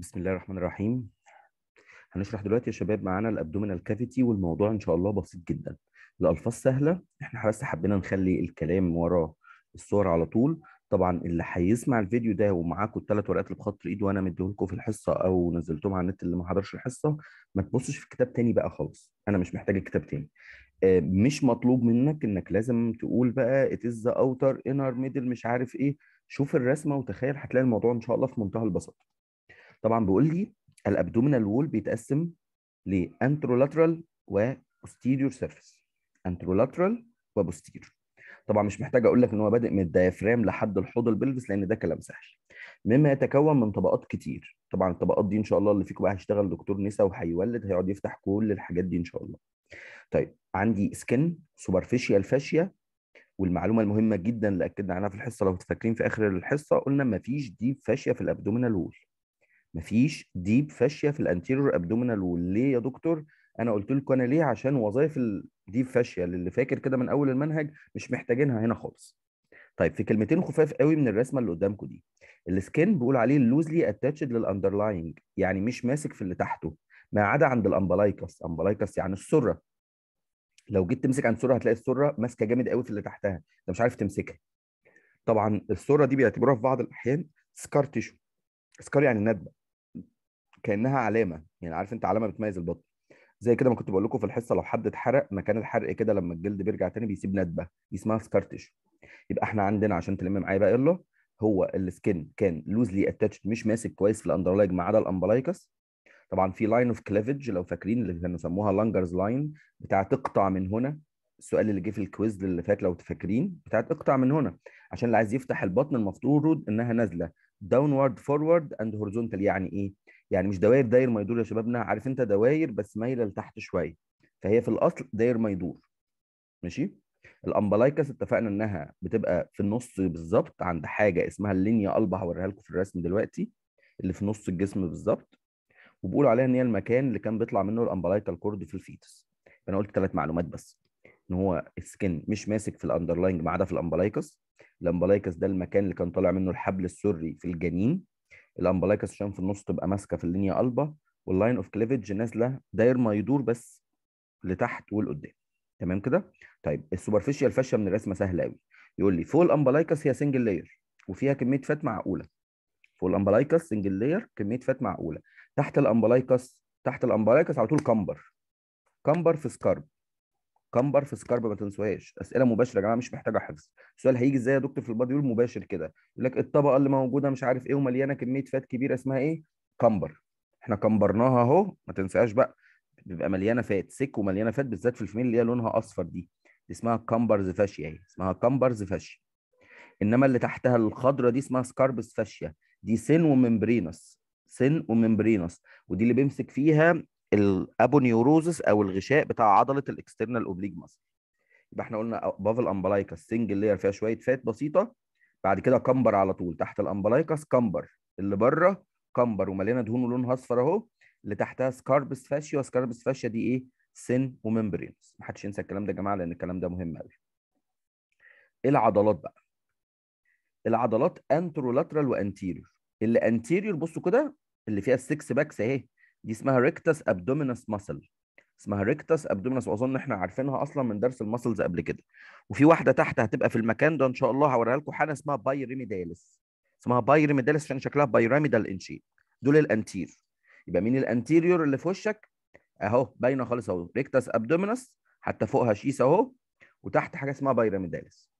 بسم الله الرحمن الرحيم هنشرح دلوقتي يا شباب معانا الابدومينال كافيتي والموضوع ان شاء الله بسيط جدا الالفاظ سهله احنا بس حبينا نخلي الكلام ورا الصور على طول طبعا اللي هيسمع الفيديو ده ومعاكم الثلاث ورقات اللي بخط ايد وانا مديهولكم في الحصه او نزلتهم على النت اللي ما حضرش الحصه ما تبصش في كتاب تاني بقى خالص انا مش محتاج الكتاب تاني آه، مش مطلوب منك انك لازم تقول بقى ات از اوتر انر ميدل مش عارف ايه شوف الرسمه وتخيل هتلاقي الموضوع ان شاء الله في منتهى البساطه طبعا بيقول لي الابدومينال وول بيتقسم لانترولاترال وبوستيريور سيرفيس انترولاترال وبوستيريور طبعا مش محتاج اقول لك ان هو بادئ من الديافرام لحد الحوض البلفس لان ده كلام سهل مما يتكون من طبقات كتير طبعا الطبقات دي ان شاء الله اللي فيكم بقى هيشتغل دكتور نسا وهيولد هيقعد يفتح كل الحاجات دي ان شاء الله طيب عندي سكن سوبرفيشيال فاشيا والمعلومه المهمه جدا اللي اكدنا عنها في الحصه لو فاكرين في اخر الحصه قلنا مفيش ديب فاشيا في الابدومينال وول مفيش ديب فاشيه في الانتيرور ابدومينال وليه يا دكتور انا قلت لكم انا ليه عشان وظائف الديب فاشيه اللي فاكر كده من اول المنهج مش محتاجينها هنا خالص طيب في كلمتين خفاف قوي من الرسمه اللي قدامكم دي السكن بقول عليه لوزلي اتاتشد للاندرلاينج يعني مش ماسك في اللي تحته ما عدا عند الامبلايكس امبلايكس يعني السره لو جيت تمسك عند السره هتلاقي السره ماسكه جامد قوي في اللي تحتها انت مش عارف تمسكها طبعا السره دي بيعتبروها في بعض الاحيان سكار تيشو سكار يعني ندبه كانها علامه يعني عارف انت علامه بتميز البطن زي كده ما كنت بقول لكم في الحصه لو حد اتحرق مكان الحرق كده لما الجلد بيرجع تاني بيسيب ندبه دي اسمها سكار يبقى احنا عندنا عشان تلم معايا بقى يلا هو السكن كان لوزلي اتاتشد مش ماسك كويس في الاندرلاج ما عدا الامبلايكس طبعا في لاين اوف كليفج لو فاكرين اللي كانوا سموها لانجرز لاين بتاع تقطع من هنا السؤال اللي جه في الكويز اللي فات لو تفكرين بتاعت اقطع من هنا عشان اللي عايز يفتح البطن المفروض انها نازله داونورد فورورد اند هورزونتال يعني ايه يعني مش دواير داير ما يدور يا شبابنا عارف انت دواير بس مايله لتحت شويه فهي في الاصل داير ما يدور ماشي الامبلايكس اتفقنا انها بتبقى في النص بالظبط عند حاجه اسمها اللينيا البا هوريها لكم في الرسم دلوقتي اللي في نص الجسم بالظبط وبقول عليها ان هي المكان اللي كان بيطلع منه الامبلايكال كورد في الفيتس فانا قلت ثلاث معلومات بس ان هو السكن مش ماسك في الاندرلاينج ما عدا في الامبلايكس الامبلايكس ده المكان اللي كان طالع منه الحبل السري في الجنين الامبلايكس عشان في النص تبقى ماسكه في اللينيا البا واللاين اوف كليفج نازله داير ما يدور بس لتحت ولقدام تمام كده طيب السوبرفيشال فاشيا من الرسمه سهله قوي يقول لي فوق الامبلايكس هي سنجل لاير وفيها كميه فات معقوله فوق الامبلايكس سنجل لاير كميه فات معقوله تحت الامبلايكس تحت الامبلايكس على طول كمبر كمبر في سكارب كمبر في سكارب ما تنسوهاش اسئله مباشره يا جماعه مش محتاجه حفظ السؤال هيجي ازاي يا دكتور في البادي يقول مباشر كده يقول لك الطبقه اللي موجوده مش عارف ايه ومليانه كميه فات كبيره اسمها ايه كمبر احنا كمبرناها اهو ما تنساهاش بقى بيبقى مليانه فات سك ومليانه فات بالذات في الفيميل اللي هي لونها اصفر دي اسمها كمبرز فاشيا اهي اسمها كمبرز فاشيا انما اللي تحتها الخضره دي اسمها سكاربس فاشيا دي سن وممبرينس سن وممبرينس ودي اللي بيمسك فيها الابونيوروزس او الغشاء بتاع عضله الاكسترنال اوبليج ماسل يبقى احنا قلنا بافل امبلايكاس سنجل لاير فيها شويه فات بسيطه بعد كده كمبر على طول تحت الامبلايكاس كمبر اللي بره كمبر ومليانه دهون ولونها اصفر اهو اللي تحتها سكاربس فاشيا سكاربس فاشيا دي ايه سن وممبرينز محدش ينسى الكلام ده يا جماعه لان الكلام ده مهم قوي العضلات بقى العضلات انترولاترال وانتيريور اللي انتيريور بصوا كده اللي فيها السكس باكس اهي دي اسمها ريكتس ابدومينس ماسل اسمها ريكتس ابدومينس واظن احنا عارفينها اصلا من درس الماسلز قبل كده وفي واحده تحت هتبقى في المكان ده ان شاء الله هوريها لكم حاله اسمها بايريميدالس اسمها بايريميدالس عشان شكلها بايراميدال شيب دول الانتير يبقى مين الانتيريور اللي في وشك اهو باينه خالص اهو ريكتس ابدومينس حتى فوقها شيس اهو وتحت حاجه اسمها بايراميداليس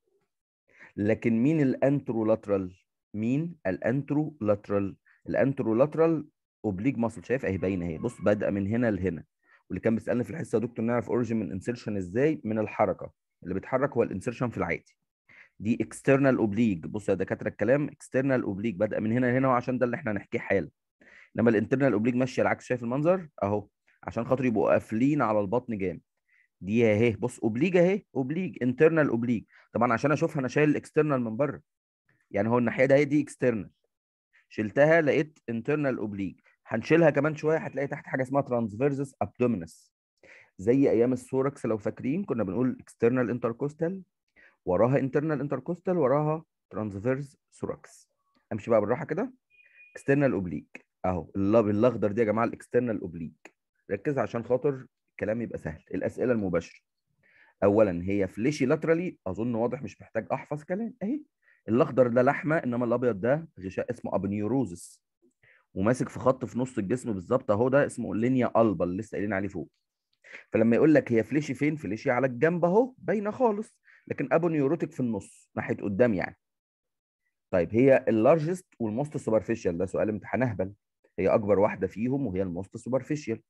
لكن مين الانترولاترال مين الانترولاترال الانترولاترال اوبليج ماسل شايف اهي باينه اهي بص بادئه من هنا لهنا واللي كان بيسالنا في الحصه يا دكتور نعرف اوريجن من انسرشن ازاي من الحركه اللي بيتحرك هو الانسرشن في العادي دي اكسترنال اوبليج بص يا دكاتره الكلام اكسترنال اوبليج بادئه من هنا لهنا وعشان ده اللي احنا هنحكيه حالا انما الانترنال اوبليج ماشيه العكس شايف المنظر اهو عشان خاطر يبقوا قافلين على البطن جامد دي اهي بص اوبليج اهي اوبليج انترنال اوبليج طبعا عشان اشوفها انا شايل الاكسترنال من بره يعني هو الناحيه ده دي اكسترنال شلتها لقيت انترنال اوبليج هنشيلها كمان شويه هتلاقي تحت حاجه اسمها ترانسفيرسس ابدومينس زي ايام السوركس لو فاكرين كنا بنقول اكسترنال انتركوستال وراها انترنال انتركوستال وراها ترانسفيرس سوركس امشي بقى بالراحه كده اكسترنال اوبليك اهو الاخضر دي يا جماعه الاكسترنال اوبليك ركز عشان خاطر الكلام يبقى سهل الاسئله المباشره اولا هي فليشي لاترالي اظن واضح مش محتاج احفظ كلام اهي الاخضر ده لحمه انما الابيض ده غشاء اسمه ابنيوروزس وماسك في خط في نص الجسم بالظبط اهو ده اسمه اللينيا البا اللي لسه قايلين عليه فوق فلما يقول لك هي فليشي فين فليشي على الجنب اهو باينه خالص لكن ابو نيوروتيك في النص ناحيه قدام يعني طيب هي اللارجست والموست سوبرفيشال ده سؤال امتحان اهبل هي اكبر واحده فيهم وهي الموست سوبرفيشال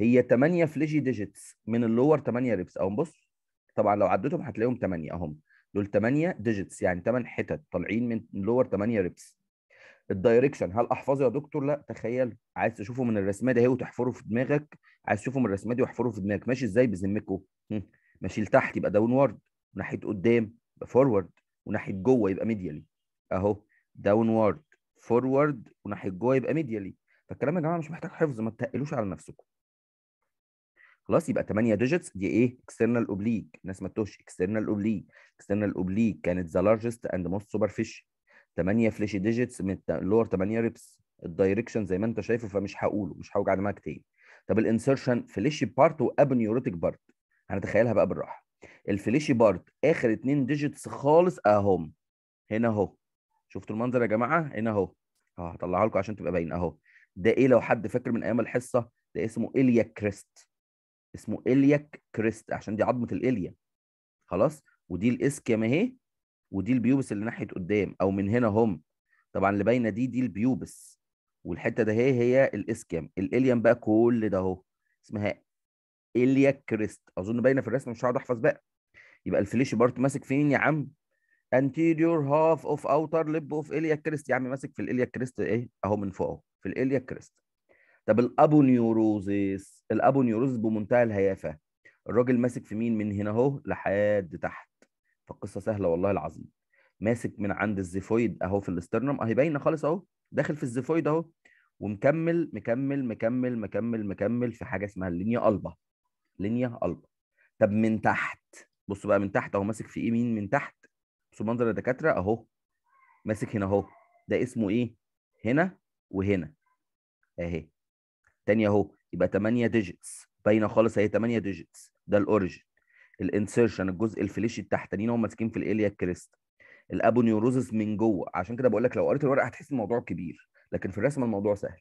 هي 8 فليجي ديجيتس من اللور 8 ريبس اهو بص طبعا لو عدتهم هتلاقيهم 8 اهم دول 8 ديجيتس يعني 8 حتت طالعين من اللور 8 ريبس الدايركشن هل احفظه يا دكتور لا تخيل عايز تشوفه من الرسمه دي اهي وتحفره في دماغك عايز تشوفه من الرسمه دي واحفره في دماغك ماشي ازاي بذمتكم ماشي لتحت يبقى داون وورد ناحيه قدام يبقى فورورد وناحيه جوه يبقى ميديالي اهو داون وورد فورورد وناحيه جوه يبقى ميديالي فالكلام يا جماعه مش محتاج حفظ ما تقلوش على نفسكم خلاص يبقى 8 ديجيتس دي ايه اكسترنال اوبليك الناس ما تتوش اكسترنال اوبليك اكسترنال اوبليك كانت ذا لارجست اند موست سوبرفيشال 8 فليشي ديجيتس من اللور 8 ريبس الدايركشن زي ما انت شايفه فمش هقوله مش هوجع دماغك تاني طب الانسرشن فليشي بارت وابنيوريتك بارت هنتخيلها بقى بالراحه الفليشي بارت اخر اتنين ديجيتس خالص اهم هنا اهو شفتوا المنظر يا جماعه هنا اهو اه هطلعها لكم عشان تبقى باين اهو ده ايه لو حد فاكر من ايام الحصه ده اسمه الياك كريست اسمه الياك كريست عشان دي عظمه الاليا خلاص ودي الاسكيما اهي ودي البيوبس اللي ناحيه قدام او من هنا هم طبعا اللي باينه دي دي البيوبس والحته ده هي هي الاسكيم الاليام بقى كل ده اهو اسمها اليا كريست اظن باينه في الرسم مش هقعد احفظ بقى يبقى الفليش بارت ماسك فين يا عم anterior half of outer lip of iliac crest يا عم ماسك في الاليا كريست ايه اهو من فوق اهو في الاليا كريست طب الابونيوروزيس الابونيوروزيس بمنتهى الهيافه الراجل ماسك في مين من هنا اهو لحد تحت فالقصه سهله والله العظيم ماسك من عند الزيفويد اهو في الاسترنم اهي باينه خالص اهو داخل في الزيفويد اهو ومكمل مكمل مكمل مكمل مكمل في حاجه اسمها اللينيا قلبه لينيا قلبه طب من تحت بصوا بقى من تحت اهو ماسك في ايه مين من تحت بصوا منظر الدكاتره اهو ماسك هنا اهو ده اسمه ايه هنا وهنا اهي تاني اهو يبقى 8 ديجيتس باينه خالص اهي 8 ديجيتس ده الاوريجن الانسيرشن الجزء الفليشي اللي هم ماسكين في الاليا كريست الابونيوروزس من جوه عشان كده بقول لك لو قريت الورقه هتحس الموضوع كبير لكن في الرسمه الموضوع سهل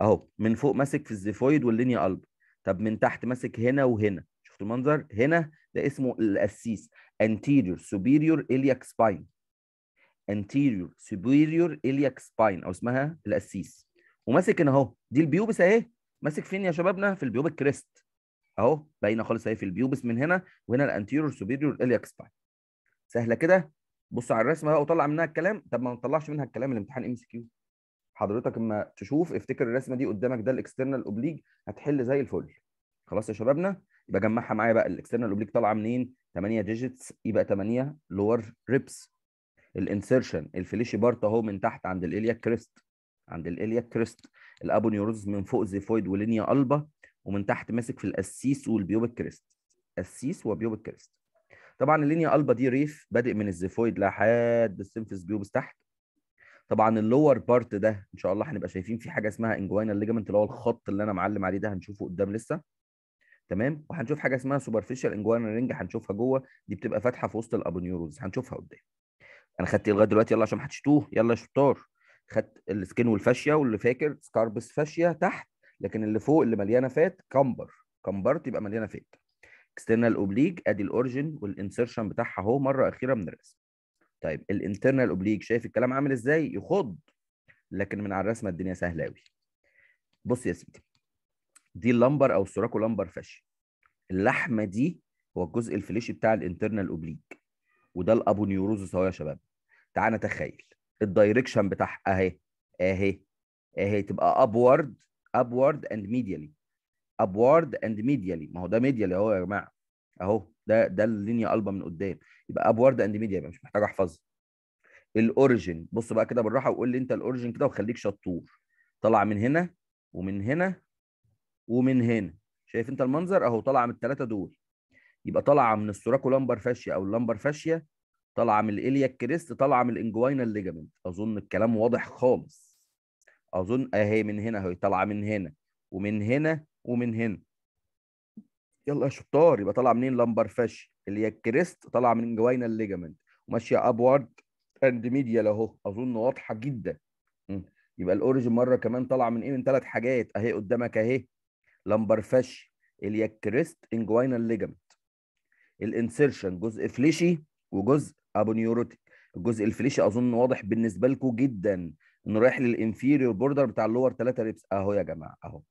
اهو من فوق ماسك في الزيفويد واللينيا الب طب من تحت ماسك هنا وهنا شفت المنظر هنا ده اسمه القسيس anterior superior iliac spine anterior superior iliac spine او اسمها القسيس وماسك هنا اهو دي البيوبس اهي ماسك فين يا شبابنا في البيوبك كريست اهو باينه خالص اهي في البيوبس من هنا وهنا الانتيرور سوبيريور الياك سباين سهله كده بص على الرسمه بقى وطلع منها الكلام طب ما نطلعش منها الكلام الامتحان ام سي كيو حضرتك اما تشوف افتكر الرسمه دي قدامك ده الاكسترنال اوبليج هتحل زي الفل خلاص يا شبابنا يبقى جمعها معايا بقى الاكسترنال اوبليج طالعه منين 8 ديجيتس يبقى 8 لور ريبس الانسرشن الفليشي بارت اهو من تحت عند الالياك كريست عند الالياك كريست الابونيوروز من فوق زيفويد ولينيا البا ومن تحت ماسك في القسيس والبيوبك كريست قسيس وبيوبك كريست طبعا اللينيا البا دي ريف بادئ من الزيفويد لحد السيمفيس بيوبس تحت طبعا اللور بارت ده ان شاء الله هنبقى شايفين في حاجه اسمها انجوينال ليجمنت اللي هو الخط اللي انا معلم عليه ده هنشوفه قدام لسه تمام وهنشوف حاجه اسمها سوبرفيشال انجوينال رينج هنشوفها جوه دي بتبقى فاتحه في وسط الابونيوروز هنشوفها قدام انا خدت لغايه دلوقتي يلا عشان ما حدش يلا يا شطار خدت السكين والفاشيه واللي فاكر سكاربس فاشيه تحت لكن اللي فوق اللي مليانه فات كمبر كمبرت يبقى مليانه فات اكسترنال اوبليك ادي الاورجن والانسرشن بتاعها اهو مره اخيره من الرسم طيب الانترنال اوبليك شايف الكلام عامل ازاي يخض لكن من على الرسمه الدنيا سهله قوي بص يا سيدي دي اللمبر او السوراكو لمبر فاشي اللحمه دي هو الجزء الفليشي بتاع الانترنال اوبليك وده الابو اهو يا شباب تعال نتخيل الدايركشن بتاعها اهي اهي اهي تبقى ابورد upward and medially upward and medially ما هو ده medially اهو يا جماعه اهو ده ده اللينيا البا من قدام يبقى upward and medially يبقى مش محتاج احفظها الاوريجن بص بقى كده بالراحه وقول لي انت الاوريجن كده وخليك شطور طلع من هنا ومن هنا ومن هنا شايف انت المنظر اهو طالعه من الثلاثه دول يبقى طالعه من السوراكو لامبر فاشيا او اللامبر فاشيا طالعه من الاليا كريست طالعه من الانجواينال ليجامنت اظن الكلام واضح خالص اظن اهي آه، من هنا اهي طالعه من هنا ومن هنا ومن هنا يلا يا شطار يبقى طالعه منين لمبر فاش اللي هي الكريست طالعه من جواينا الليجامنت وماشيه ابورد اند ميديال اهو اظن واضحه جدا يبقى الاوريجن مره كمان طالعه من ايه من ثلاث حاجات اهي قدامك اهي لمبر فاش اللي هي الكريست انجوينا الليجامنت الانسيرشن جزء فليشي وجزء ابونيوروتيك الجزء الفليشي اظن واضح بالنسبه لكم جدا انه رايح للانفيريور بوردر بتاع اللور 3 ريبس اهو يا جماعه اهو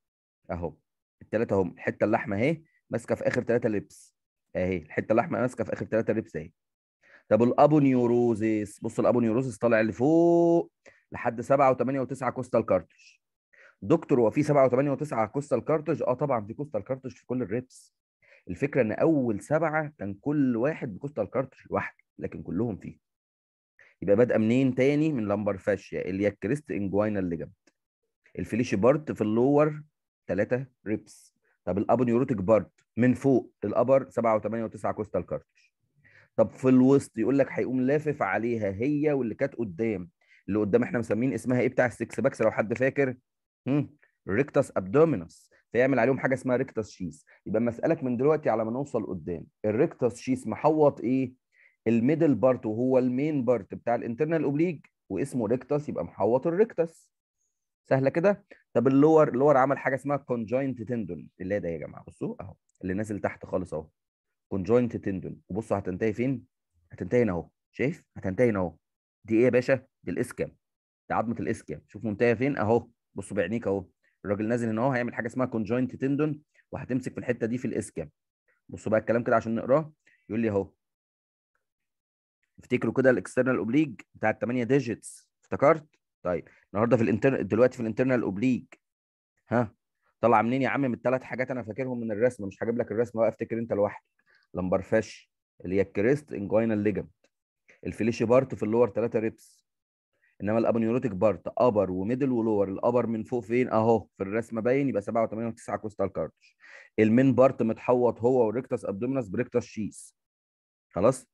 اهو الثلاثه هم الحته اللحمه اهي ماسكه في اخر 3 ريبس اهي الحته اللحمه ماسكه في اخر 3 ريبس اهي طب الابونيوروزيس بص الابونيوروزيس طالع لفوق لحد 7 و8 و9 كوستال كارتج دكتور هو في 7 و8 و9 كوستال كارتج اه طبعا في كوستال كارتج في كل الريبس الفكره ان اول سبعه كان كل واحد بكوستال كارتج لوحده لكن كلهم فيه يبقى بادئه منين تاني من لمبر فاشيا اللي هي الكريست اللي ليجامنت الفليشي بارت في اللور 3 ريبس طب الابونيوروتيك بارت من فوق الابر 7 و8 و9 كوستال كارتش طب في الوسط يقول لك هيقوم لافف عليها هي واللي كانت قدام اللي قدام احنا مسمين اسمها ايه بتاع السكس باكس لو حد فاكر ريكتاس ابدومينوس فيعمل عليهم حاجه اسمها ريكتاس شيس يبقى مسالك من دلوقتي على ما نوصل قدام الريكتاس شيس محوط ايه الميدل بارت وهو المين بارت بتاع الانترنال اوبليج واسمه ريكتس يبقى محوط الريكتس سهله كده طب اللور اللور عمل حاجه اسمها كونجوينت تندون اللي ده يا جماعه بصوا اهو اللي نازل تحت خالص اهو كونجوينت تندون وبصوا هتنتهي فين هتنتهي هنا اهو شايف هتنتهي هنا اهو دي ايه يا باشا دي الاسكام دي عظمه الاسكام شوف منتهيه فين اهو بصوا بعينيك اهو الراجل نازل هنا اهو هيعمل حاجه اسمها كونجوينت تندون وهتمسك في الحته دي في الاسكام بصوا بقى الكلام كده عشان نقراه يقول لي اهو افتكروا كده الاكسترنال اوبليج بتاع ال 8 ديجيتس افتكرت؟ طيب النهارده في الانترن دلوقتي في الانترنال اوبليج ها طلع منين يا عم من الثلاث حاجات انا فاكرهم من الرسمه مش هجيب لك الرسمه بقى افتكر انت لوحدك لمبر لمبرفاش اللي هي الكريست انجوينال ليجمنت الفليشي بارت في اللور ثلاثه ريبس انما الابنيوروتيك بارت ابر وميدل ولور الابر من فوق فين اهو في الرسمه باين يبقى 7 و8 و9 كوستال كارتش المين بارت متحوط هو والريكتس ابدومينس بريكتس شيس خلاص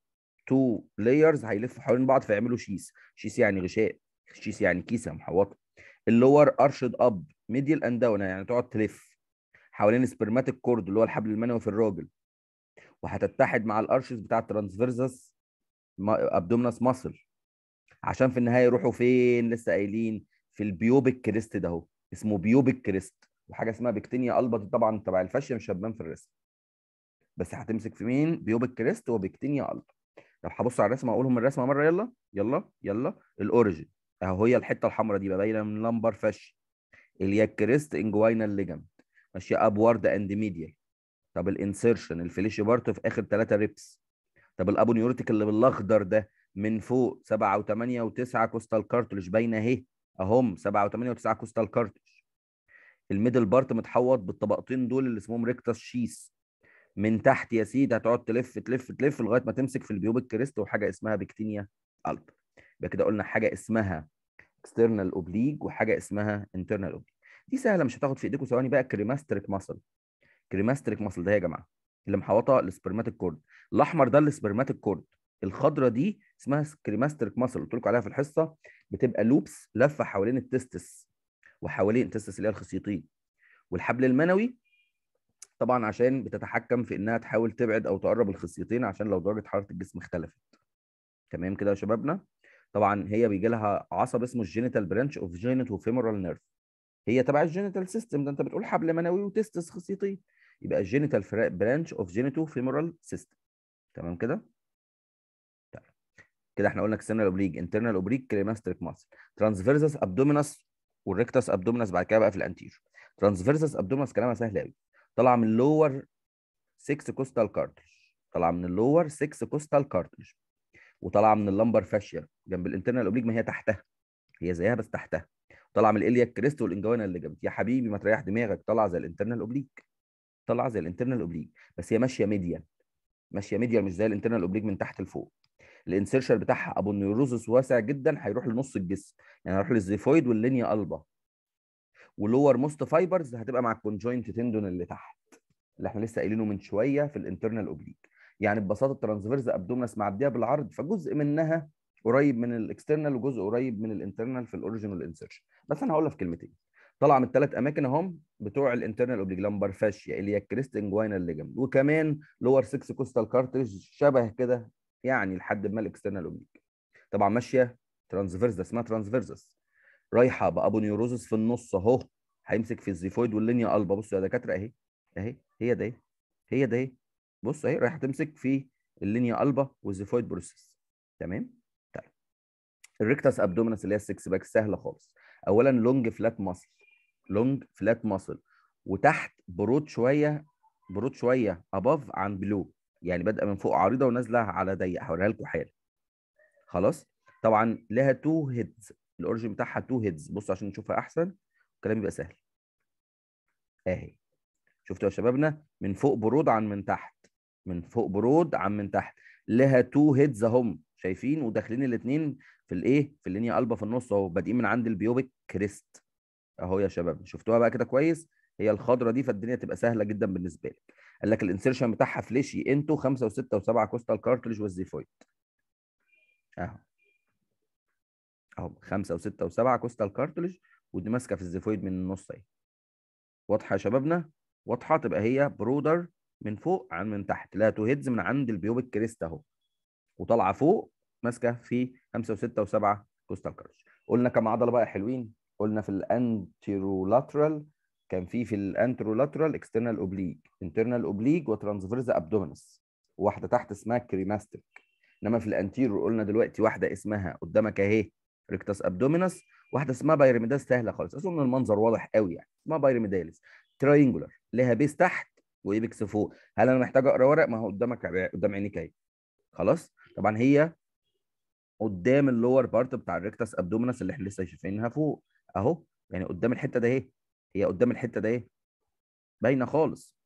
تو لايرز هيلفوا حوالين بعض فيعملوا شيس شيس يعني غشاء شيس يعني كيسه محوطه اللور ارشد اب ميديال اند داون يعني تقعد تلف حوالين سبرماتيك كورد اللي هو الحبل المنوي في الراجل وهتتحد مع الارشز بتاع ترانسفيرزس ابدومنس ماسل عشان في النهايه يروحوا فين لسه قايلين في البيوبك كريست ده اهو اسمه بيوبك كريست وحاجه اسمها بكتينيا البا دي طبعا تبع الفشيه مش هتبان في الرسم بس هتمسك في مين بيوبك كريست وبكتينيا البا لو هبص على الرسمه اقولهم الرسمه مره يلا يلا يلا الاوريجن اهو هي الحته الحمراء دي بقى باينه من لمبر فاشي الياكريست انجواينال ليجامنت ماشي ابورد اند ميديا طب الانسرشن الفليشي بارت في اخر ثلاثه ريبس طب الابونيورتيك اللي بالاخضر ده من فوق 7 و8 و9 كوستال كارتلج باينه اهي اهم 7 و8 و9 كوستال كارتلج الميدل بارت متحوط بالطبقتين دول اللي اسمهم ريكتاس شيس من تحت يا سيدي هتقعد تلف تلف تلف لغايه ما تمسك في البيوبك كريست وحاجه اسمها بكتينيا الب يبقى كده قلنا حاجه اسمها اكسترنال اوبليج وحاجه اسمها انترنال اوبليج دي سهله مش هتاخد في ايديكم ثواني بقى كريماستريك ماسل كريماستريك ماسل ده يا جماعه اللي محوطه السبرماتيك كورد الاحمر ده السبرماتيك كورد الخضرة دي اسمها كريماستريك ماسل قلت لكم عليها في الحصه بتبقى لوبس لفه حوالين التستس وحوالين التستس اللي هي الخصيتين والحبل المنوي طبعا عشان بتتحكم في انها تحاول تبعد او تقرب الخصيتين عشان لو درجه حراره الجسم اختلفت تمام كده يا شبابنا طبعا هي بيجي لها عصب اسمه الجينيتال برانش اوف جينيتو فيمورال نيرف هي تبع الجينيتال سيستم ده انت بتقول حبل منوي وتستس خصيتين يبقى الجينيتال برانش اوف جينيتو فيمورال سيستم تمام كده طيب. كده احنا قلنا اكسترنال اوبليج انترنال اوبليج كريماستريك ماسل ترانسفيرسس ابدومينس والريكتس ابدومينس بعد كده بقى في الانتير ترانسفيرسس ابدومينس كلامها سهل قوي طالعه من اللور 6 كوستال كارتج طالعه من اللور 6 كوستال كارتج وطالعه من اللمبر فاشيا جنب الانترنال اوبليك ما هي تحتها هي زيها بس تحتها طالعه من الالياك كريست والانجوانا اللي جنب يا حبيبي ما تريح دماغك طالعه زي الانترنال اوبليك طالعه زي الانترنال اوبليك بس هي ماشيه ميديا ماشيه ميديا مش زي الانترنال اوبليك من تحت لفوق الانسيرشر بتاعها ابو نيوروزس واسع جدا هيروح لنص الجسم يعني هيروح للزيفويد واللينيا البا ولور موست فايبرز هتبقى مع الكونجوينت تندون اللي تحت اللي احنا لسه قايلينه من شويه في الانترنال اوبليك يعني ببساطه الترانسفيرز ابدومنس معديه بالعرض فجزء منها قريب من الاكسترنال وجزء قريب من الانترنال في الاوريجينال انسرشن بس انا هقولها في كلمتين طلع من الثلاث اماكن اهم بتوع الانترنال اوبليك لمبر فاشيا اللي هي الكريستنجواينال ليجمنت وكمان لور 6 كوستال كارتريج شبه كده يعني لحد ما الاكسترنال اوبليك طبعا ماشيه ترانسفيرز اسمها ترانسفيرزس رايحه بابو نيوروزس في النص اهو هيمسك في الزيفويد واللينيا البا بصوا يا دكاتره اهي اهي هي ده هي ده بص اهي رايحه تمسك في اللينيا البا والزيفويد بروسس تمام طيب الريكتاس ابدومينس اللي هي السكس باك سهله خالص اولا لونج فلات ماسل لونج فلات ماسل وتحت برود شويه برود شويه اباف عن بلو يعني بادئه من فوق عريضه ونازله على ضيق هوريها لكم حالا خلاص طبعا لها تو هيدز الاوريجن بتاعها تو هيدز بصوا عشان نشوفها احسن الكلام يبقى سهل اهي شفتوا يا شبابنا من فوق برود عن من تحت من فوق برود عن من تحت لها تو هيدز اهم شايفين وداخلين الاثنين في الايه في اللينيا البا في النص اهو بادئين من عند البيوبك كريست اهو يا شباب شفتوها بقى كده كويس هي الخضره دي فالدنيا تبقى سهله جدا بالنسبه لك قال لك الانسيرشن بتاعها فليشي انتو 5 و6 و7 كوستال كارتليج والزيفويد اهو اهو خمسه وسته وسبعه كوستال كارتلج ودي ماسكه في الزيفويد من النص اهي واضحه يا شبابنا واضحه تبقى هي برودر من فوق عن من تحت لا تو هيدز من عند البيوبك كريست اهو وطالعه فوق ماسكه في 5 و6 و7 كوستال كارتلج قلنا كم عضله بقى حلوين قلنا في الانترولاترال كان في في الانترولاترال اكسترنال اوبليج انترنال اوبليج وترانسفيرز ابدومينس واحده تحت اسمها كريماستيك انما في الانتيرو قلنا دلوقتي واحده اسمها قدامك اهي ريكتاس ابدومينس واحده اسمها بايراميدال سهله خالص اظن المنظر واضح قوي يعني اسمها بايرميداليس تراينجولر لها بيس تحت وايبكس فوق هل انا محتاج اقرا ورق ما هو قدامك قدام عينيك اهي خلاص طبعا هي قدام اللور بارت بتاع الريكتاس ابدومينس اللي احنا لسه شايفينها فوق اهو يعني قدام الحته ده اهي هي قدام الحته ده اهي باينه خالص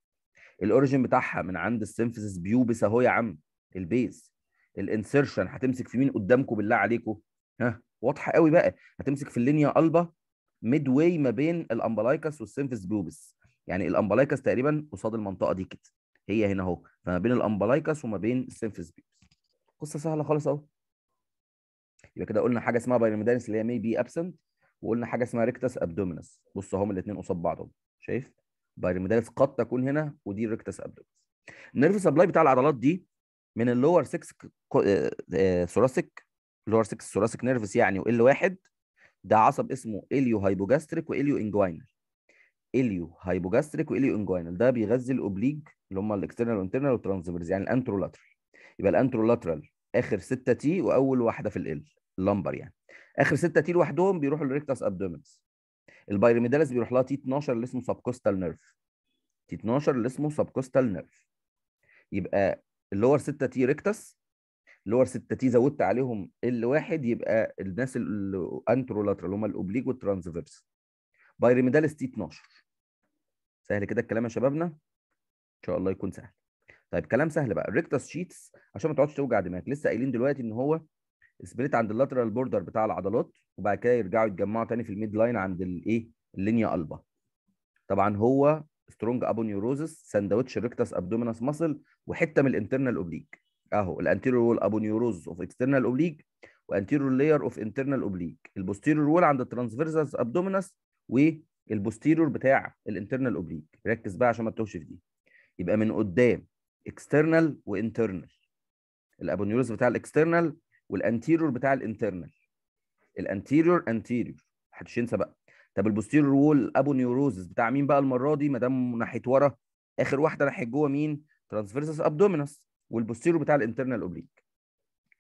الاوريجين بتاعها من عند السيمفيسس بيوبس اهو يا عم البيز الانسرشن هتمسك في مين قدامكم بالله عليكم ها واضحه قوي بقى هتمسك في اللينيا البا ميد واي ما بين الامبلايكس والسيمفيس بيوبس يعني الامبلايكس تقريبا قصاد المنطقه دي كده هي هنا اهو فما بين الامبلايكس وما بين السيمفيس بيوبس قصه سهله خالص اهو يبقى كده قلنا حاجه اسمها بايرميدانس اللي هي مي بي ابسنت وقلنا حاجه اسمها ريكتس ابدومينس بص اهم الاثنين قصاد بعضهم شايف بايرميدانس قد تكون هنا ودي ريكتس ابدومينس النيرف سبلاي بتاع العضلات دي من اللور 6 ثوراسيك آه، آه، اللي هو الثوراسيك نيرفس يعني وال واحد ده عصب اسمه اليو هايبوجاستريك واليو انجوينال اليو هايبوجاستريك واليو انجوينال ده بيغذي الاوبليج اللي هم الاكسترنال والانترنال والترانسفيرس يعني الانترولاترال يبقى الانترولاترال اخر 6 تي واول واحده في ال اللمبر يعني اخر 6 تي لوحدهم بيروحوا للريكتاس ابدومينس البايرميدالس بيروح لها تي 12 اللي اسمه سبكوستال نيرف تي 12 اللي اسمه سبكوستال نيرف يبقى اللور 6 تي ريكتاس اللي هو الستة تي زودت عليهم ال واحد يبقى الناس الانترولاترال اللي هم الاوبليك والترانسفيرس بايرميدالس تي 12 سهل كده الكلام يا شبابنا ان شاء الله يكون سهل طيب كلام سهل بقى الريكتس شيتس عشان ما تقعدش توجع دماغك لسه قايلين دلوقتي ان هو سبليت عند اللاترال بوردر بتاع العضلات وبعد كده يرجعوا يتجمعوا تاني في الميد لاين عند الايه اللينيا البا طبعا هو سترونج ابو نيوروزس ساندوتش ريكتس ابدومينس ماسل وحته من الانترنال اوبليك اهو الانتيريور وول ابو نيوروز اوف اكسترنال اوبليك وانتيريور لاير اوف انترنال اوبليك البوستيريور وول عند الترانسفيرسال ابدومينس والبوستيريور بتاع الانترنال اوبليك ركز بقى عشان ما تتوهش في دي يبقى من قدام اكسترنال وانترنال الابو نيوروز بتاع الاكسترنال والانتيريور بتاع الانترنال الانتيريور انتيريور محدش ينسى بقى طب البوستيريور وول ابو نيوروز بتاع مين بقى المره دي ما دام ناحيه ورا اخر واحده ناحيه جوه مين ترانسفيرسس ابدومينس والبوستيرو بتاع الانترنال اوبليك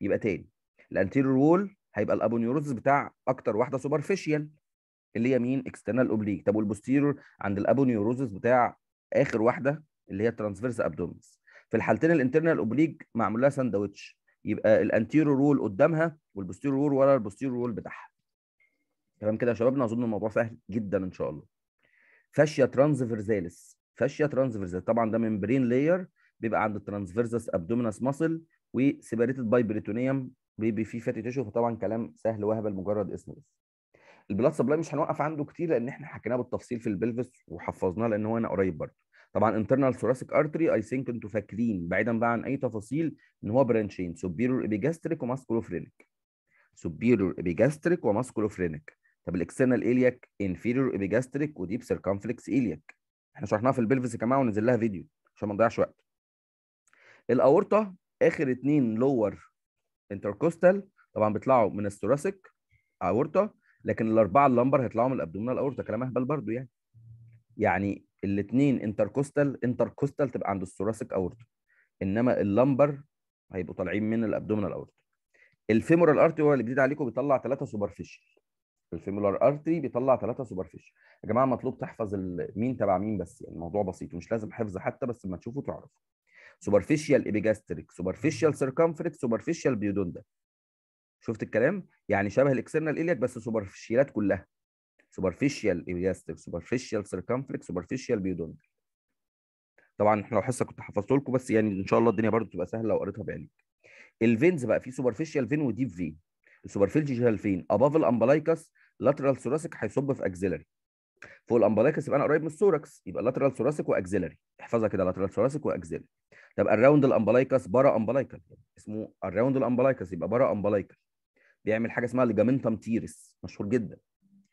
يبقى تاني الانتيرور وول هيبقى الابونيوروزس بتاع اكتر واحده سوبرفيشال اللي هي مين اكسترنال اوبليك طب والبوستيرو عند الابونيوروزس بتاع اخر واحده اللي هي ترانسفيرس ابدومينس في الحالتين الانترنال اوبليك معمول لها ساندوتش يبقى الانتيرور وول قدامها والبوستيرور وول ورا البوستيرور وول بتاعها تمام كده يا شبابنا اظن الموضوع سهل جدا ان شاء الله فاشيا ترانسفيرزاليس فاشيا ترانسفيرزاليس طبعا ده ممبرين لاير بيبقى عند الترانسفيرسس ابدومينس ماسل وسيباريتد باي بريتونيوم بيبي فيه فاتي تيشو فطبعا كلام سهل وهبل مجرد اسم بس البلاد سبلاي مش هنوقف عنده كتير لان احنا حكيناه بالتفصيل في البلفس وحفظناه لان هو هنا قريب برضه طبعا انترنال ثوراسيك ارتري اي ثينك انتوا فاكرين بعيدا بقى عن اي تفاصيل ان هو برانشين سوبيرور ابيجاستريك وماسكولوفرينيك سوبيرور ابيجاستريك وماسكولوفرينيك طب الاكسترنال الياك انفيرور ابيجاستريك وديب سيركمفلكس الياك احنا شرحناها في البلفس يا جماعه ونزل لها فيديو عشان ما نضيعش وقت الاورطه اخر اتنين لور انتركوستال طبعا بيطلعوا من الثوراسيك اورطه لكن الاربعه اللمبر هيطلعوا من الابدومينا اورطه كلام اهبل برضو يعني يعني الاثنين انتركوستال انتركوستال تبقى عند الثوراسيك اورطه انما اللمبر هيبقوا طالعين من الابدومينا اورطه الفيمورال ارتي هو اللي جديد عليكم بيطلع ثلاثه سوبرفيشال الفيمورال ارتري بيطلع ثلاثه سوبرفيشال يا جماعه مطلوب تحفظ مين تبع مين بس يعني الموضوع بسيط ومش لازم حفظ حتى بس لما تشوفه تعرفوا سوبرفيشال ايبيجاستريك سوبرفيشال سيركمفرنس سوبرفيشال بيودوندا شفت الكلام يعني شبه الاكسترنال الياك بس سوبرفيشيلات كلها سوبرفيشال ايبيجاستريك سوبرفيشال سيركمفرنس سوبرفيشال بيودوندا طبعا احنا لو حصه كنت حفظته لكم بس يعني ان شاء الله الدنيا برده تبقى سهله لو قريتها بعينك الفينز بقى في سوبرفيشال فين وديب فين السوبرفيشال فين اباف الامبلايكس لاترال ثوراسيك هيصب في اكزيلري فوق الامبلايكس يبقى انا قريب من الثوركس يبقى لاترال ثوراسيك واكزيلري احفظها كده لاترال ثوراسيك واكزيلري طب الراوند الامبلايكس برا امبلايكل اسمه الراوند الامبلايكس يبقى برا امبلايكل بيعمل حاجه اسمها ليجامنتم تيرس مشهور جدا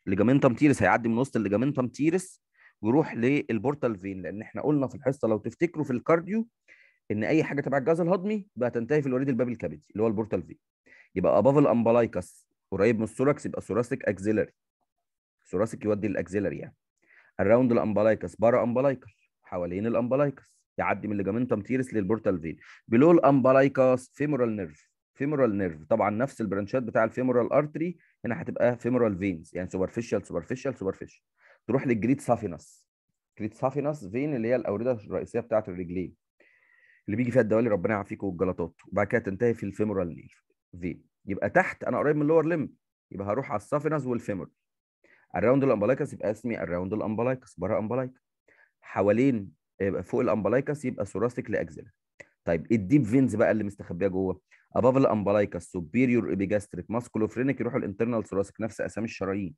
ليجامنتم تيرس هيعدي من وسط الليجامنتم تيرس ويروح للبورتال فين لان احنا قلنا في الحصه لو تفتكروا في الكارديو ان اي حاجه تبع الجهاز الهضمي بقى تنتهي في الوريد البابي الكبدي اللي هو البورتال فين يبقى اباف الامبلايكس قريب من الثوركس يبقى ثوراسيك اكزيلري ثوراسيك يودي الاكزيلري يعني الراوند الامبلايكس برا امبلايكل حوالين الامبلايكس يعدي من الليجامنتم تيرس للبورتال فين بلو الامبلايكا فيمورال نيرف فيمورال نيرف طبعا نفس البرانشات بتاع الفيمورال ارتري هنا هتبقى فيمورال فينز يعني سوبرفيشال سوبرفيشال سوبرفيشال تروح للجريت سافينس جريت سافينس فين اللي هي الاورده الرئيسيه بتاعه الرجلين اللي بيجي فيها الدوالي ربنا يعافيكم والجلطات وبعد كده تنتهي في الفيمورال نيرف فين يبقى تحت انا قريب من اللور ليمب يبقى هروح على السافينس والفيمور الراوند الامبلايكس يبقى اسمي الراوند الامبلايكس بره امبلايكس حوالين يبقى فوق الامبلايكس يبقى ثوراسيك لاكزيلا طيب إيه الديب فينز بقى اللي مستخبيه جوه اباف الامبلايكس سوبيريور ابيجاستريك ماسكولوفرينيك يروحوا الانترنال ثوراسيك نفس اسامي الشرايين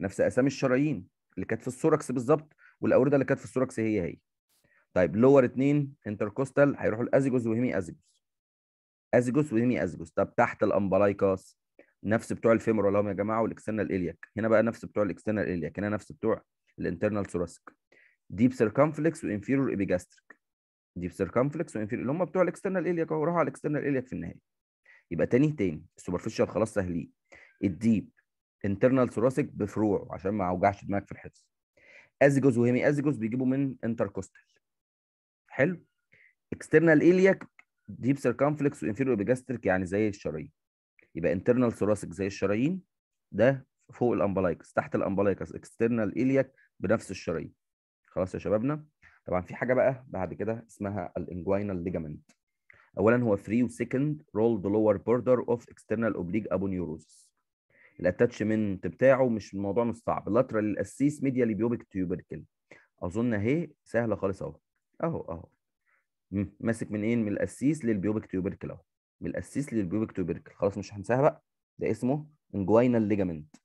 نفس اسامي الشرايين اللي كانت في الثوركس بالظبط والاورده اللي كانت في الثوركس هي هي طيب لور اثنين انتركوستال هيروحوا الازيجوس وهيمي ازيجوس ازيجوس وهيمي ازيجوس طب تحت الامبلايكاس نفس بتوع الفيمورال يا جماعه والاكسترنال الياك هنا بقى نفس بتوع الاكسترنال الياك هنا نفس بتوع الانترنال ثوراسيك ديب سيركمفلكس وانفيرور ايبيجاستريك ديب سيركمفلكس وانفيرور اللي هم بتوع الاكسترنال الياك اهو راحوا على الاكسترنال الياك في النهايه يبقى تاني تاني السوبرفيشال خلاص سهلين الديب انترنال ثوراسيك بفروعه عشان ما اوجعش دماغك في الحفظ ازيجوز وهيمي ازيجوز بيجيبوا من انتركوستال حلو اكسترنال الياك ديب سيركمفلكس وانفيرور ايبيجاستريك يعني زي الشرايين يبقى انترنال ثوراسيك زي الشرايين ده فوق الامبلايكس تحت الامبلايكس اكسترنال الياك بنفس الشرايين خلاص يا شبابنا طبعا في حاجه بقى بعد كده اسمها الانجوينال ليجامنت اولا هو فري وسكند رولد لور بوردر اوف اكسترنال اوبليج ابونيوروزس الاتاتشمنت بتاعه مش الموضوع مش صعب لاترال الاسيس ميديالي بيوبك تيوبركل اظن اهي سهله خالص اهو اهو اهو ماسك من ايه من الاسيس للبيوبك تيوبركل اهو من الاسيس للبيوبك تيوبركل خلاص مش هنساها بقى ده اسمه انجوينال ليجامنت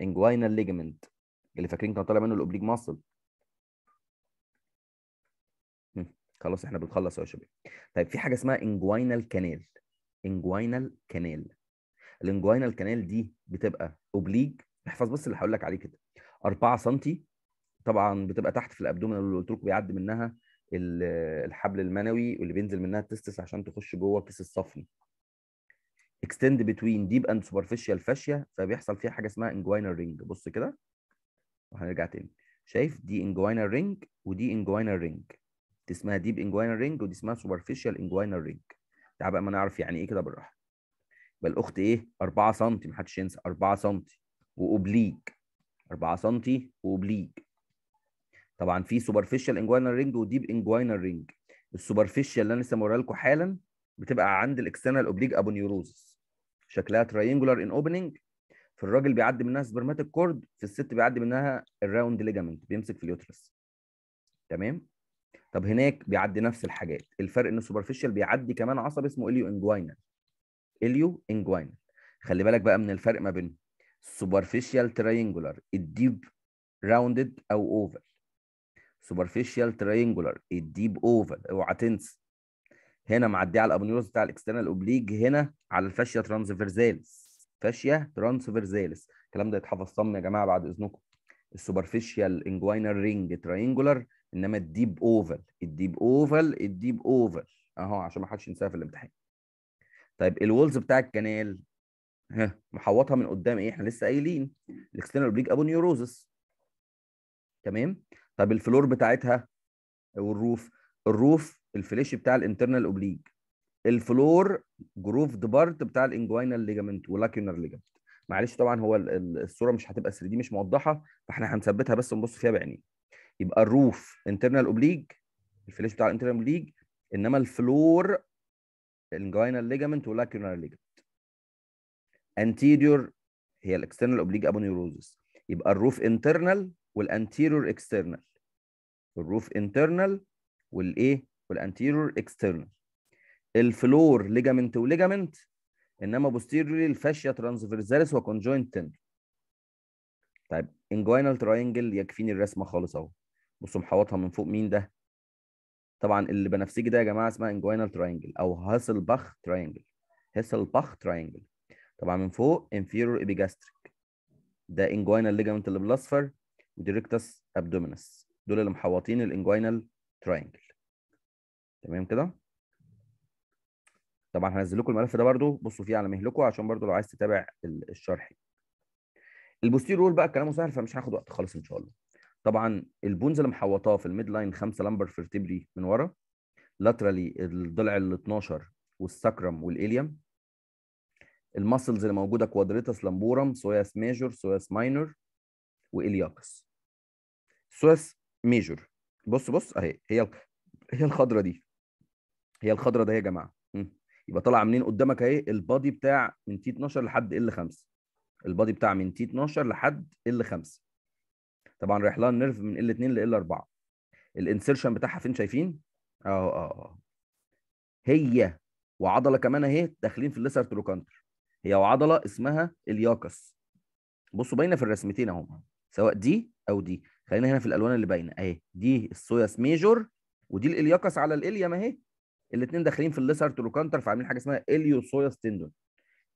انجوينال ليجامنت اللي فاكرين كان طالع منه الاوبليج ماسل خلاص احنا بنخلص يا شباب طيب في حاجه اسمها انجوينال كانال انجوينال كانال الانجوينال كانال دي بتبقى اوبليج احفظ بس اللي هقول لك عليه كده 4 سم طبعا بتبقى تحت في الابدومين اللي قلت لكم بيعدي منها الحبل المنوي واللي بينزل منها التستس عشان تخش جوه كيس الصفن اكستند بتوين ديب اند سوبرفيشال فاشيا فبيحصل فيها حاجه اسمها انجوينال رينج بص كده وهنرجع تاني شايف دي انجوينال رينج ودي انجوينال رينج دي اسمها ديب انجوينال رينج ودي اسمها سوبرفيشال انجوينال رينج تعال بقى ما نعرف يعني ايه كده بالراحه يبقى الاخت ايه 4 سم محدش ينسى 4 سم واوبليك 4 سم واوبليك طبعا في سوبرفيشال انجوينال رينج وديب انجوينال رينج السوبرفيشال اللي انا لسه موريها لكم حالا بتبقى عند الاكسترنال اوبليك نيوروزس شكلها تراينجولار ان اوبننج في الراجل بيعدي منها سبرماتيك كورد في الست بيعدي منها الراوند ليجامنت بيمسك في اليوترس تمام طب هناك بيعدي نفس الحاجات الفرق ان السوبرفيشال بيعدي كمان عصب اسمه اليو انجواينال اليو انجواينال خلي بالك بقى من الفرق ما بينهم سوبرفيشال ترينجولار الديب راوندد او اوفر سوبرفيشال ترينجولار الديب اوفر اوعى تنسى هنا معديه على الابنيوروس بتاع الاكسترنال اوبليج هنا على الفاشيا ترانسفيرزالس فاشيا ترانسفيرزالس الكلام ده يتحفظ صم يا جماعه بعد اذنكم السوبرفيشال انجوينال رينج ترينجولار انما الديب اوفال الديب اوفال الديب اوفال اهو عشان ما حدش ينساها في الامتحان طيب الولز بتاع الكنال ها محوطها من قدام ايه احنا لسه قايلين الاكسترنال اوبليك ابو نيوروزس تمام طب الفلور بتاعتها والروف الروف الفليش بتاع الانترنال اوبليك الفلور جروف بارت بتاع الانجوينال ليجامنت ولاكيونر ليجامنت معلش طبعا هو الصوره مش هتبقى 3 دي مش موضحه فاحنا هنثبتها بس نبص فيها بعينين يبقى الروف انترنال اوبليج الفليش بتاع الانترنال اوبليج انما الفلور انجاينال ليجامنت ولاكيونال ليجامنت انتيريور هي الاكسترنال اوبليج ابونيوروزس يبقى الروف انترنال والانتيريور اكسترنال الروف انترنال والايه والانتيريور اكسترنال الفلور ليجامنت وليجامنت انما بوستيريورلي الفاشيا ترانسفيرزاليس وكونجوينت تندر طيب انجوينال تراينجل يكفيني الرسمه خالص اهو بصوا محوطها من فوق مين ده طبعا اللي بنفسجي ده يا جماعه اسمها انجوينال تراينجل او هاسل باخ تراينجل هاسل باخ تراينجل طبعا من فوق انفيرور ابيجاستريك ده انجوينال ليجامنت اللي بالاصفر وديركتس ابدومينس دول اللي محوطين الانجوينال تراينجل تمام كده طبعا هنزل لكم الملف ده برده بصوا فيه على مهلكم عشان برده لو عايز تتابع الشرح البوستيرول بقى كلامه سهل فمش هاخد وقت خالص ان شاء الله طبعا البونز اللي محوطاه في الميد لاين خمسه لامبر فيرتبري من ورا لاترالي الضلع ال 12 والسكرم والاليم الماسلز اللي موجوده كوادريتاس لامبورم سوياس ميجور سوياس ماينور والياكس سوياس ميجور بص بص اهي هي هي الخضره دي هي الخضره ده يا جماعه يبقى طالع منين قدامك اهي البادي بتاع من تي 12 لحد ال 5 البادي بتاع من تي 12 لحد ال 5 طبعا رايح لها النيرف من ال 2 ل ال 4 الانسرشن بتاعها فين شايفين اه اه هي وعضله كمان اهي داخلين في الليسر تروكانتر هي وعضله اسمها الياكس بصوا باينه في الرسمتين اهو سواء دي او دي خلينا هنا في الالوان اللي باينه اهي دي السوياس ميجور ودي الالياكس على ما اهي الاثنين داخلين في الليسر تروكانتر فعاملين حاجه اسمها اليوسوياس تندون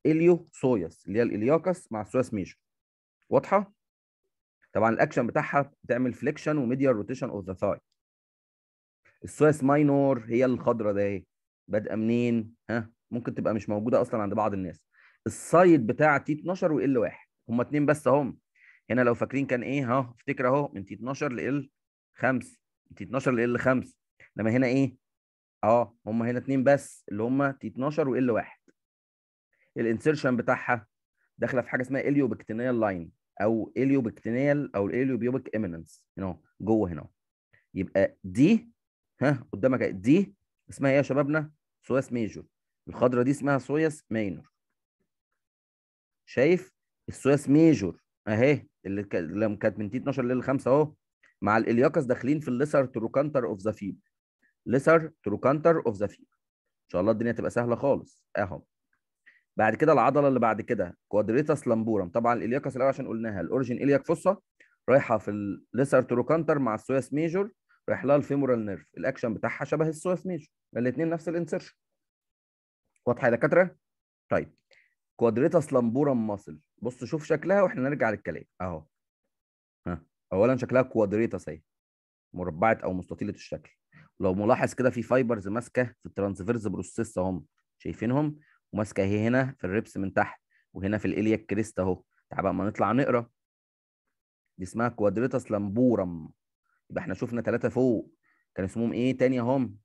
اليوسوياس اللي هي الالياكس مع السوياس ميجور واضحه طبعا الاكشن بتاعها بتعمل فليكشن وميديال روتيشن اوف ذا ثاي السويس ماينور هي الخضرة ده بادئه منين ها ممكن تبقى مش موجوده اصلا عند بعض الناس السايد بتاع تي 12 وال 1 هما اتنين بس اهم هنا لو فاكرين كان ايه ها افتكر اهو من تي 12 لال 5 من تي 12 لال 5 انما هنا ايه اه هما هنا اتنين بس اللي هما تي 12 وال 1 الانسيرشن بتاعها داخله في حاجه اسمها اليوبكتينيال لاين او اليوبكتينيال او اليوبيوبك ايمننس هنا جوه هنا يبقى دي ها قدامك دي اسمها ايه يا شبابنا؟ سويس ميجور الخضره دي اسمها سويس ماينور شايف السويس ميجور اهي اللي لما كانت من تي 12 لل 5 اهو مع الالياكس داخلين في الليسر تروكانتر اوف ذا فيب ليسر تروكانتر اوف ذا فيب ان شاء الله الدنيا تبقى سهله خالص اهو بعد كده العضله اللي بعد كده كوادريتاس لامبورم طبعا الالياكس الاول عشان قلناها الاورجن الياك فصه رايحه في الليسر تروكانتر مع السويس ميجور رايح لها الفيمورال نيرف الاكشن بتاعها شبه السويس ميجور الاثنين نفس الانسرشن واضحه يا دكاتره طيب كوادريتاس لامبورم ماسل بص شوف شكلها واحنا نرجع للكلام اهو ها اولا شكلها كوادريتاس اهي مربعه او مستطيله الشكل لو ملاحظ كده في فايبرز ماسكه في الترانسفيرز بروسيس اهم شايفينهم وماسكه اهي هنا في الريبس من تحت وهنا في الاليا كريست اهو تعال بقى ما نطلع نقرا دي اسمها كوادريتاس لامبورم يبقى احنا شفنا ثلاثه فوق كان اسمهم ايه تاني اهم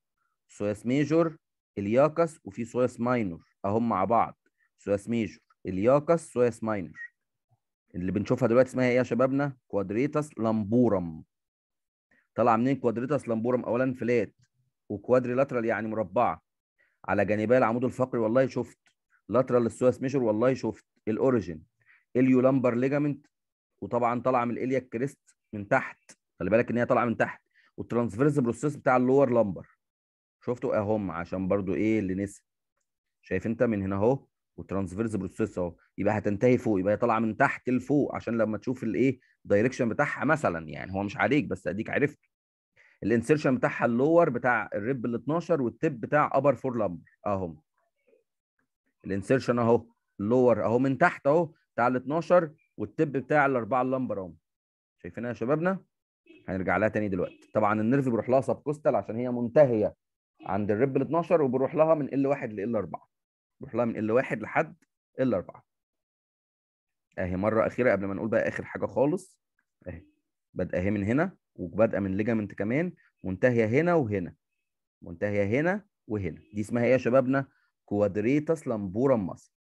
سويس ميجور الياكس وفي سويس ماينور اهم مع بعض سويس ميجور الياكس سويس ماينور اللي بنشوفها دلوقتي اسمها ايه يا شبابنا كوادريتاس لامبورم طالعه منين كوادريتاس لامبورم اولا فلات وكوادريلاترال يعني مربعه على جانبي العمود الفقري والله شفت لاترال السويس ميجر والله شفت الاوريجن اليو لامبر ليجامنت وطبعا طالعه من الاليا كريست من تحت خلي بالك ان هي طالعه من تحت والترانسفيرس بروسيس بتاع اللور لامبر شفتوا اهم إيه عشان برضو ايه اللي نسي شايف انت من هنا اهو والترانسفيرس بروسيس اهو يبقى هتنتهي فوق يبقى هي طالعه من تحت لفوق عشان لما تشوف الايه الدايركشن بتاعها مثلا يعني هو مش عليك بس اديك عرفت الانسيرشن بتاعها اللور بتاع الريب ال 12 والتب بتاع ابر فور لامبر اهم الانسيرشن اهو اللور اهو من تحت اهو بتاع ال 12 والتب بتاع الاربعه اللامبر اهم شايفينها يا شبابنا هنرجع لها تاني دلوقتي طبعا النيرف بيروح لها سب كوستال عشان هي منتهيه عند الريب ال 12 وبيروح لها من ال 1 ل ال 4 بيروح لها من ال 1 لحد ال 4 اهي مره اخيره قبل ما نقول بقى اخر حاجه خالص اهي بادئه اهي من هنا وبادئه من ليجامنت كمان منتهيه هنا وهنا منتهيه هنا وهنا دي اسمها ايه يا شبابنا كوادريتس لامبورا مصر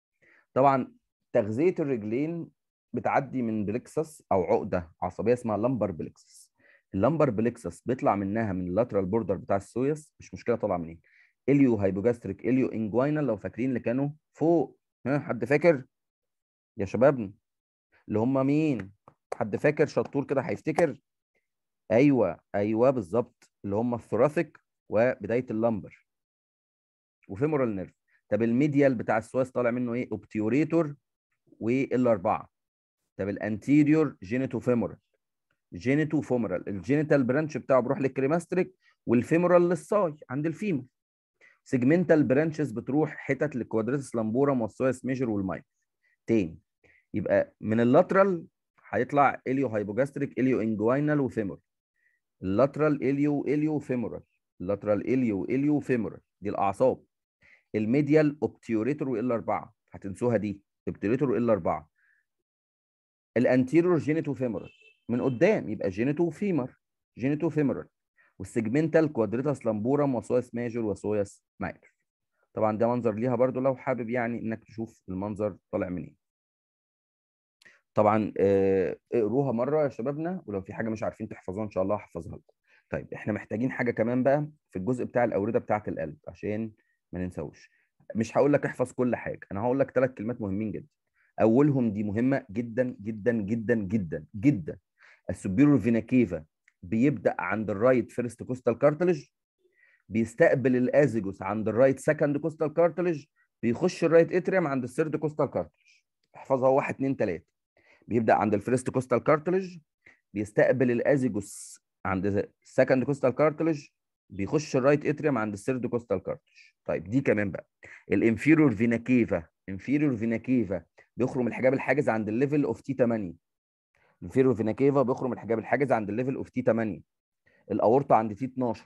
طبعا تغذيه الرجلين بتعدي من بلكسس او عقده عصبيه اسمها لامبر بلكسس اللامبر بلكسس بيطلع منها من اللاترال بوردر بتاع السويس مش مشكله طالعه منين اليو هايبوجاستريك اليو انجوينال لو فاكرين اللي كانوا فوق ها حد فاكر يا شبابنا اللي هم مين حد فاكر شطور كده هيفتكر ايوه ايوه بالظبط اللي هم الثوراسيك وبدايه اللمبر وفيمورال نيرف طب الميديال بتاع السواس طالع منه ايه اوبتيوريتور والاربعه طب الانتيريور جينيتو فيمورال جينيتو فيمورال الجينيتال برانش بتاعه بيروح للكريماستريك والفيمورال للصاي عند الفيمور سيجمنتال برانشز بتروح حتت للكوادريسس لامبورم والسويس ميجر والمايك تاني يبقى من اللاترال هيطلع اليو هايبوجاستريك اليو انجوينال وفيمورال اللاترال اليو اليو فيمورال اللاترال اليو اليو فيمورال دي الاعصاب الميديال اوبتيوريتور ال4 هتنسوها دي اوبتيوريتور ال4 الانتيرور جينيتو فيمورال من قدام يبقى جينيتو فيمر جينيتو فيمورال والسيجمنتال كوادريتاس لامبورا وسويس ماجور وسويس ماينر طبعا ده منظر ليها برضو لو حابب يعني انك تشوف المنظر طالع منين طبعا اقروها مره يا شبابنا ولو في حاجه مش عارفين تحفظوها ان شاء الله هحفظها لكم طيب احنا محتاجين حاجه كمان بقى في الجزء بتاع الاورده بتاعه القلب عشان ما ننساوش مش هقول لك احفظ كل حاجه انا هقول لك ثلاث كلمات مهمين جدا اولهم دي مهمه جدا جدا جدا جدا جدا السوبيرور فينا كيفا بيبدا عند الرايت فيرست كوستال كارتلج بيستقبل الازيجوس عند الرايت سكند كوستال كارتلج بيخش الرايت اتريم عند السيرد كوستال كارتلج احفظها 1 2 3 بيبدا عند الفيرست كوستال كارتلج بيستقبل الازيجوس عند السكند كوستال كارتلج بيخش الرايت اتريوم عند الثيرد كوستال كارتلج طيب دي كمان بقى الانفيرور فينا كيفا انفيرور فينا كيفا بيخرم الحجاب الحاجز عند الليفل اوف تي 8 الانفيرور فينا كيفا بيخرم الحجاب الحاجز عند الليفل اوف تي 8 الاورطه عند تي 12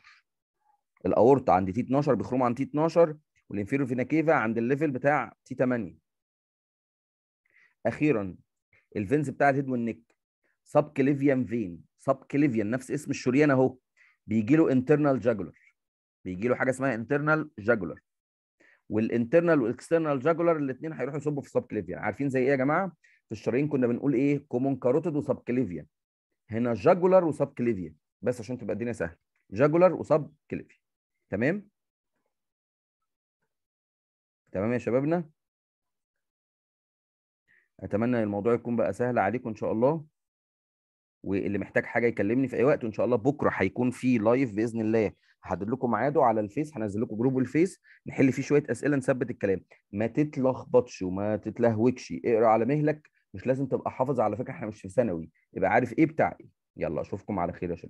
الاورطه عند تي 12 بيخرم عند تي 12 والانفيرور فينا كيفا عند الليفل بتاع تي 8 اخيرا الفينز بتاع الهيد والنك سب كليفيان فين سب كليفيان نفس اسم الشريان اهو بيجي له انترنال جاجولر بيجي له حاجه اسمها انترنال جاجولر والانترنال والاكسترنال جاجولر الاثنين هيروحوا يصبوا في السب كليفيان عارفين زي ايه يا جماعه في الشرايين كنا بنقول ايه كومون كاروتيد وسب كليفيان هنا جاجولر وسب كليفيان بس عشان تبقى الدنيا سهله جاجولر وسب كليفيان تمام تمام يا شبابنا اتمنى الموضوع يكون بقى سهل عليكم ان شاء الله واللي محتاج حاجه يكلمني في اي وقت وان شاء الله بكره هيكون في لايف باذن الله هحدد لكم ميعاده على الفيس هنزل لكم جروب الفيس نحل فيه شويه اسئله نثبت الكلام ما تتلخبطش وما تتلهوكش اقرا على مهلك مش لازم تبقى حافظ على فكره احنا مش في ثانوي يبقى عارف ايه بتاع ايه يلا اشوفكم على خير يا شباب